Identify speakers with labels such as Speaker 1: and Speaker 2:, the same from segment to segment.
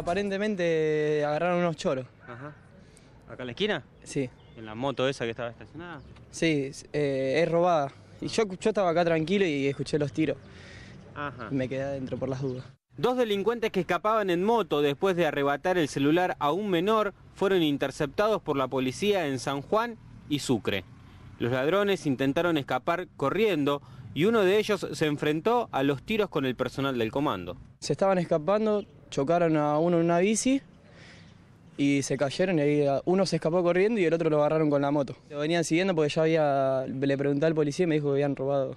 Speaker 1: Aparentemente agarraron unos choros.
Speaker 2: ¿Acá en la esquina? Sí. ¿En la moto esa que estaba estacionada?
Speaker 1: Sí, eh, es robada. Y yo, yo estaba acá tranquilo y escuché los tiros. Me quedé adentro por las dudas.
Speaker 2: Dos delincuentes que escapaban en moto después de arrebatar el celular a un menor fueron interceptados por la policía en San Juan y Sucre. Los ladrones intentaron escapar corriendo, y uno de ellos se enfrentó a los tiros con el personal del comando.
Speaker 1: Se estaban escapando, chocaron a uno en una bici y se cayeron y eh, uno se escapó corriendo y el otro lo agarraron con la moto. Lo venían siguiendo porque ya había, le pregunté al policía y me dijo que habían robado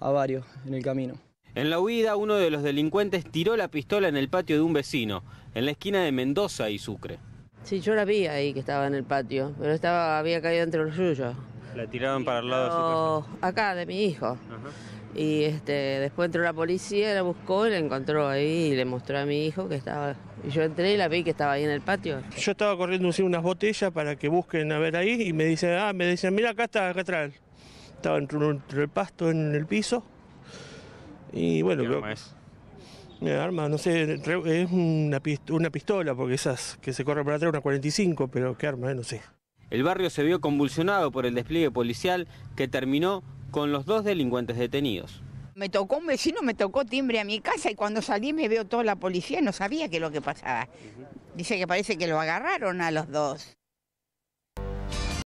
Speaker 1: a
Speaker 3: varios en el camino.
Speaker 2: En la huida, uno de los delincuentes tiró la pistola en el patio de un vecino, en la esquina de Mendoza y Sucre.
Speaker 3: Sí, yo la vi ahí que estaba en el patio, pero estaba, había caído entre los suyos.
Speaker 2: La tiraron para el lado.
Speaker 3: acá, de mi hijo. Y este, después entró la policía, la buscó y la encontró ahí y le mostró a mi hijo que estaba. Y yo entré y la vi que estaba ahí en el patio.
Speaker 4: Yo estaba corriendo unas botellas para que busquen a ver ahí y me dicen, ah, me dicen, mira acá está, acá atrás. Estaba entre, el pasto, en el piso. Y bueno, ¿Qué arma es? Mira, arma, no sé, es una, pistola, porque esas que se corre para atrás, una 45, pero qué arma, no sé.
Speaker 2: El barrio se vio convulsionado por el despliegue policial que terminó con los dos delincuentes detenidos.
Speaker 3: Me tocó un vecino, me tocó timbre a mi casa y cuando salí me veo toda la policía y no sabía qué es lo que pasaba. Dice que parece que lo agarraron a los dos.